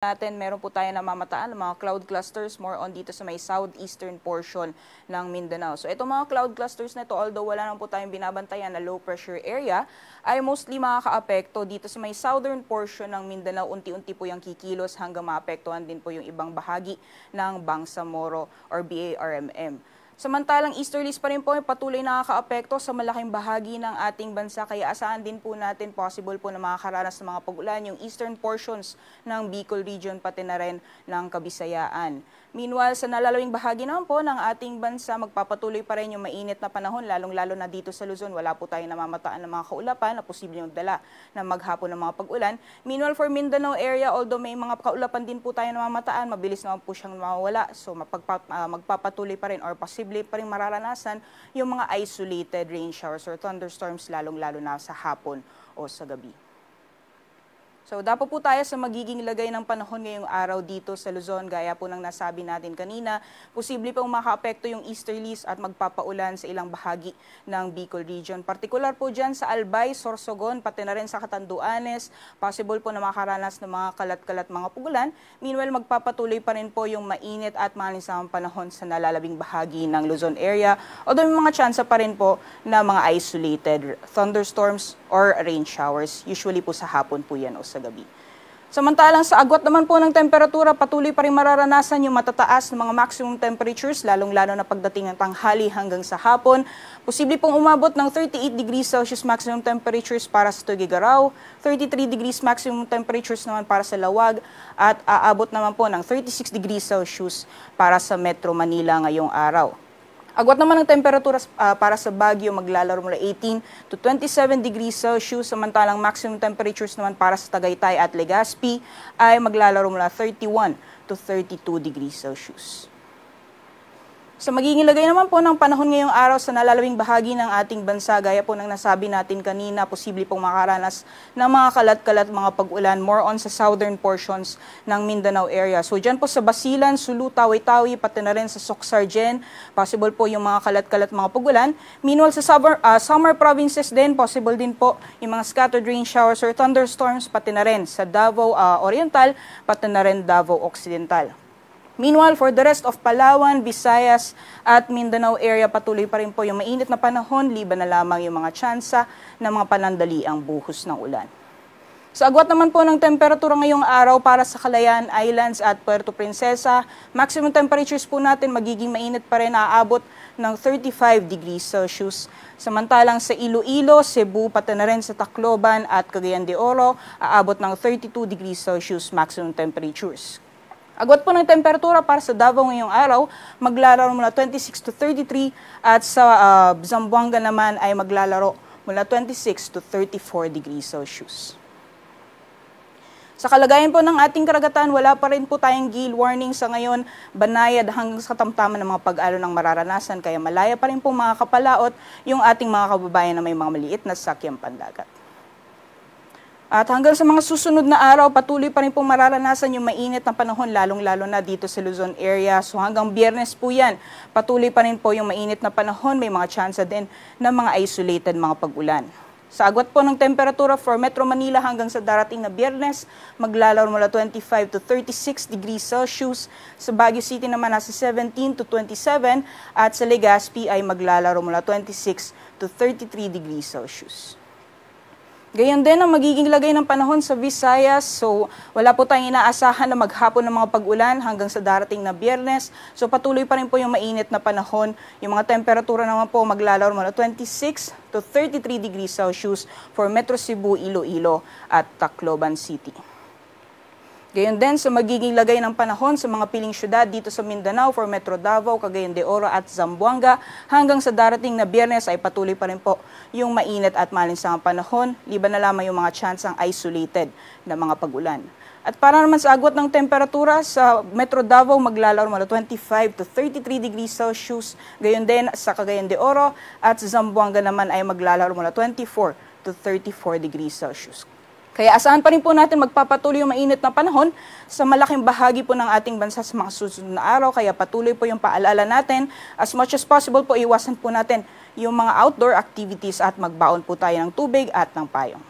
natin, meron po tayo namamataan ng mga cloud clusters more on dito sa may southeastern portion ng Mindanao. So itong mga cloud clusters na ito, although wala nang po tayong binabantayan na low pressure area, ay mostly makakaapekto dito sa may southern portion ng Mindanao. Unti-unti po yung kikilos hanggang maapektuhan din po yung ibang bahagi ng Bangsamoro or BARMM. Samantalang easterlies pa rin po ay patuloy nakakaapekto sa malaking bahagi ng ating bansa kaya asahan din po natin possible po na makakaranas ng mga pag-ulan yung eastern portions ng Bicol region pati na rin ng Kabisayaan. Meanwhile, sa nalalawing bahagi naman po ng ating bansa magpapatuloy pa rin yung mainit na panahon lalong-lalo na dito sa Luzon. Wala po tayong namamataan ng mga kaulapan na posibleng dala na maghapon ng mga pag-ulan. Meanwhile, for Mindanao area, although may mga kaulapan din po tayo namamataan, mabilis naman po siyang mawala. So ah, magpapatuloy pa rin or possible posible pa rin mararanasan yung mga isolated rain showers or thunderstorms lalong-lalo na sa hapon o sa gabi. So, dapo po tayo sa magiging lagay ng panahon ngayong araw dito sa Luzon. Gaya po ng nasabi natin kanina, posible pong makaapekto yung easterlies at magpapaulan sa ilang bahagi ng Bicol Region. Partikular po dyan sa Albay, Sorsogon, pati na rin sa Catanduanes. Possible po na makaranas ng mga kalat-kalat mga pugulan. Meanwhile, magpapatuloy pa rin po yung mainit at malinsamang panahon sa nalalabing bahagi ng Luzon area. Although may mga chance pa rin po na mga isolated thunderstorms or rain showers. Usually po sa hapon po yan o sa sa gabi. Samantalang sa agwat naman po ng temperatura, patuloy pa rin mararanasan yung matataas ng mga maximum temperatures, lalong-lalo na pagdating ng tanghali hanggang sa hapon. Posible pong umabot ng 38 degrees Celsius maximum temperatures para sa Tugigaraw, 33 degrees maximum temperatures naman para sa Lawag, at aabot naman po ng 36 degrees Celsius para sa Metro Manila ngayong araw. Agwat naman ang temperatura uh, para sa Baguio maglalaro mula 18 to 27 degrees Celsius samantalang maximum temperatures naman para sa Tagaytay at Legazpi ay maglalaro mula 31 to 32 degrees Celsius. So magiging lagay naman po ng panahon ngayong araw sa nalalawing bahagi ng ating bansa, gaya po ng nasabi natin kanina, posible pong makaranas ng mga kalat-kalat mga pag-ulan, more on sa southern portions ng Mindanao area. So dyan po sa Basilan, Sulu, Tawi-Tawi, pati na rin sa Soksargen, possible po yung mga kalat-kalat mga pag-ulan. Meanwhile, sa summer, uh, ah, summer provinces din, possible din po yung mga scattered rain showers or thunderstorms, pati na rin sa Davao uh, Oriental, pati na rin Davao Occidental. Meanwhile, for the rest of Palawan, Visayas at Mindanao area, patuloy pa rin po yung mainit na panahon, liban na lamang yung mga tsansa ng mga panandaliang buhos ng ulan. Sa agwat naman po ng temperatura ngayong araw para sa Calayan Islands at Puerto Princesa, maximum temperatures po natin magiging mainit pa rin aabot ng 35 degrees Celsius. Samantalang sa Iloilo, Cebu, pati na rin sa Tacloban at Cagayan de Oro, aabot ng 32 degrees Celsius maximum temperatures. Agwat po ng temperatura para sa Davao ngayong araw, maglalaro mula 26 to 33 at sa uh, Zamboanga naman ay maglalaro mula 26 to 34 degrees Celsius. Sa kalagayan po ng ating karagatan, wala pa rin po tayong gale warning sa ngayon, banayad hanggang sa katamtaman ng mga pag-alo ng mararanasan, kaya malaya pa rin po mga kapalaot yung ating mga kababayan na may mga maliit na sakyang pandagat. At hanggang sa mga susunod na araw, patuloy pa rin pong mararanasan yung mainit na panahon, lalong-lalo na dito sa Luzon area. So hanggang biyernes po yan, patuloy pa rin po yung mainit na panahon. May mga chance din ng mga isolated mga pag-ulan. Sa agwat po ng temperatura for Metro Manila hanggang sa darating na biyernes, maglalaro mula 25 to 36 degrees Celsius. Sa Baguio City naman nasa 17 to 27 at sa Legazpi ay maglalaro mula 26 to 33 degrees Celsius. Gayon din ang magiging lagay ng panahon sa Visayas. So wala po tayong inaasahan na maghapon ng mga pag-ulan hanggang sa darating na biyernes. So patuloy pa rin po yung mainit na panahon. Yung mga temperatura naman po maglalaro mula 26 to 33 degrees Celsius for Metro Cebu, Iloilo at Tacloban City. Gayon din sa magiging lagay ng panahon sa mga piling syudad dito sa Mindanao for Metro Davao, Cagayan de Oro at Zamboanga hanggang sa darating na biyernes ay patuloy pa rin po yung mainit at malinsangang panahon, liban na lamang yung mga chance ang isolated na mga pagulan. At para naman sa agwat ng temperatura, sa Metro Davao maglalaro mula 25 to 33 degrees Celsius. Gayon din sa Cagayan de Oro at sa Zamboanga naman ay maglalaro mula 24 to 34 degrees Celsius. Kaya asahan pa rin po natin magpapatuloy yung mainit na panahon sa malaking bahagi po ng ating bansa sa mga susunod na araw. Kaya patuloy po yung paalala natin. As much as possible po, iwasan po natin yung mga outdoor activities at magbaon po tayo ng tubig at ng payong.